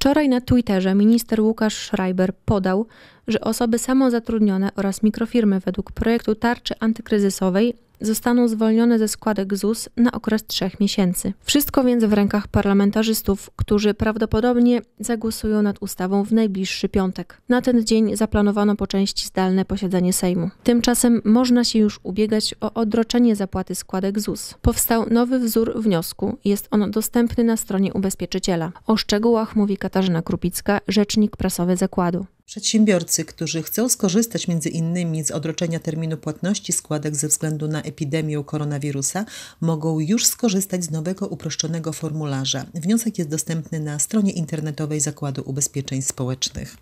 Wczoraj na Twitterze minister Łukasz Schreiber podał, że osoby samozatrudnione oraz mikrofirmy według projektu tarczy antykryzysowej zostaną zwolnione ze składek ZUS na okres trzech miesięcy. Wszystko więc w rękach parlamentarzystów, którzy prawdopodobnie zagłosują nad ustawą w najbliższy piątek. Na ten dzień zaplanowano po części zdalne posiedzenie Sejmu. Tymczasem można się już ubiegać o odroczenie zapłaty składek ZUS. Powstał nowy wzór wniosku, jest on dostępny na stronie ubezpieczyciela. O szczegółach mówi Katarzyna Krupicka, rzecznik prasowy zakładu. Przedsiębiorcy, którzy chcą skorzystać m.in. z odroczenia terminu płatności składek ze względu na epidemię koronawirusa, mogą już skorzystać z nowego uproszczonego formularza. Wniosek jest dostępny na stronie internetowej Zakładu Ubezpieczeń Społecznych.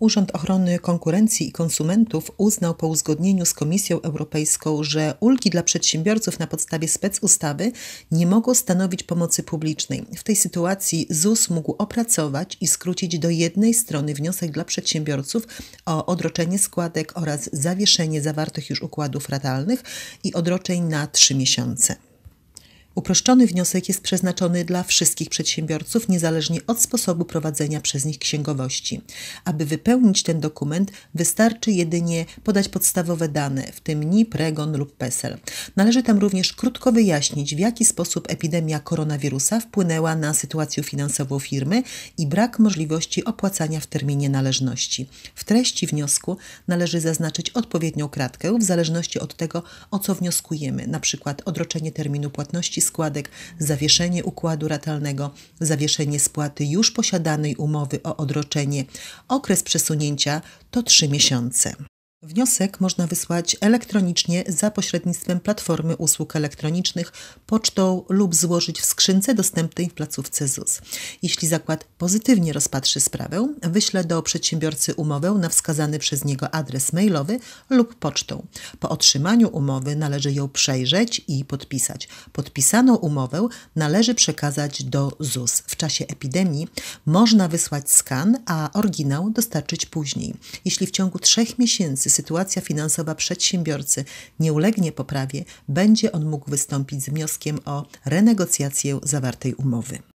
Urząd Ochrony Konkurencji i Konsumentów uznał po uzgodnieniu z Komisją Europejską, że ulgi dla przedsiębiorców na podstawie specustawy nie mogą stanowić pomocy publicznej. W tej sytuacji ZUS mógł opracować i skrócić do jednej strony wniosek dla przedsiębiorców o odroczenie składek oraz zawieszenie zawartych już układów ratalnych i odroczeń na trzy miesiące. Uproszczony wniosek jest przeznaczony dla wszystkich przedsiębiorców, niezależnie od sposobu prowadzenia przez nich księgowości. Aby wypełnić ten dokument, wystarczy jedynie podać podstawowe dane, w tym NIP, REGON lub PESEL. Należy tam również krótko wyjaśnić, w jaki sposób epidemia koronawirusa wpłynęła na sytuację finansową firmy i brak możliwości opłacania w terminie należności. W treści wniosku należy zaznaczyć odpowiednią kratkę, w zależności od tego, o co wnioskujemy, np. odroczenie terminu płatności składek, zawieszenie układu ratalnego, zawieszenie spłaty już posiadanej umowy o odroczenie. Okres przesunięcia to 3 miesiące. Wniosek można wysłać elektronicznie za pośrednictwem platformy usług elektronicznych, pocztą lub złożyć w skrzynce dostępnej w placówce ZUS. Jeśli zakład pozytywnie rozpatrzy sprawę, wyśle do przedsiębiorcy umowę na wskazany przez niego adres mailowy lub pocztą. Po otrzymaniu umowy należy ją przejrzeć i podpisać. Podpisaną umowę należy przekazać do ZUS. W czasie epidemii można wysłać skan, a oryginał dostarczyć później. Jeśli w ciągu trzech miesięcy miesięcy sytuacja finansowa przedsiębiorcy nie ulegnie poprawie, będzie on mógł wystąpić z wnioskiem o renegocjację zawartej umowy.